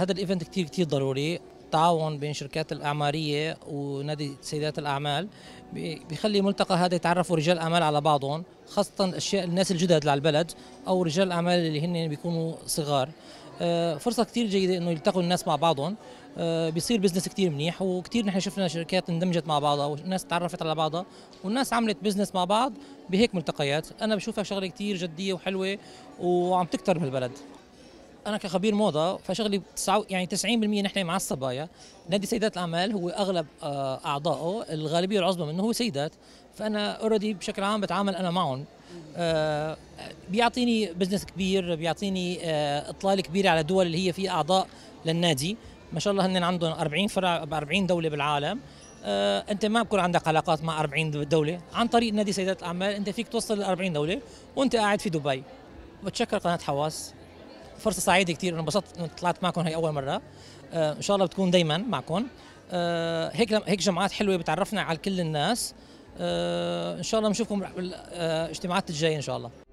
هذا الايفنت كثير كثير ضروري تعاون بين شركات الأعمارية ونادي سيدات الأعمال بيخلي ملتقى هذا يتعرفوا رجال أعمال على بعضهم خاصة الأشياء الناس الجدد على البلد أو رجال الأعمال اللي هن بيكونوا صغار آه، فرصة كثير جيدة إنه يلتقوا الناس مع بعضهم آه، بيصير بزنس كثير منيح وكثير نحن شفنا شركات اندمجت مع بعضها والناس تعرفت على بعضها والناس عملت بزنس مع بعض بهيك ملتقيات أنا بشوفها شغلة كثير جدية وحلوة وعم تكتر بالبلد انا كخبير موضه فشغلي يعني 90% نحن مع الصبايا نادي سيدات الاعمال هو اغلب آه، اعضائه الغالبيه العظمى منه هو سيدات فانا اوريدي بشكل عام بتعامل انا معهم آه، بيعطيني بزنس كبير بيعطيني آه، اطلال اطلاله كبيره على الدول اللي هي فيها اعضاء للنادي ما شاء الله هن عندهم 40 فرع ب 40 دوله بالعالم آه انت ما بكون عندك علاقات مع 40 دوله عن طريق نادي سيدات الاعمال انت فيك توصل ل 40 دوله وانت قاعد في دبي بتشكر قناه حواس فرصه سعيده كثير انا انبسطت انه طلعت معكم هي اول مره آه، ان شاء الله بتكون دائما معكم آه، هيك هيك جمعات حلوه بتعرفنا على كل الناس آه، ان شاء الله بنشوفكم بالاجتماعات الجايه ان شاء الله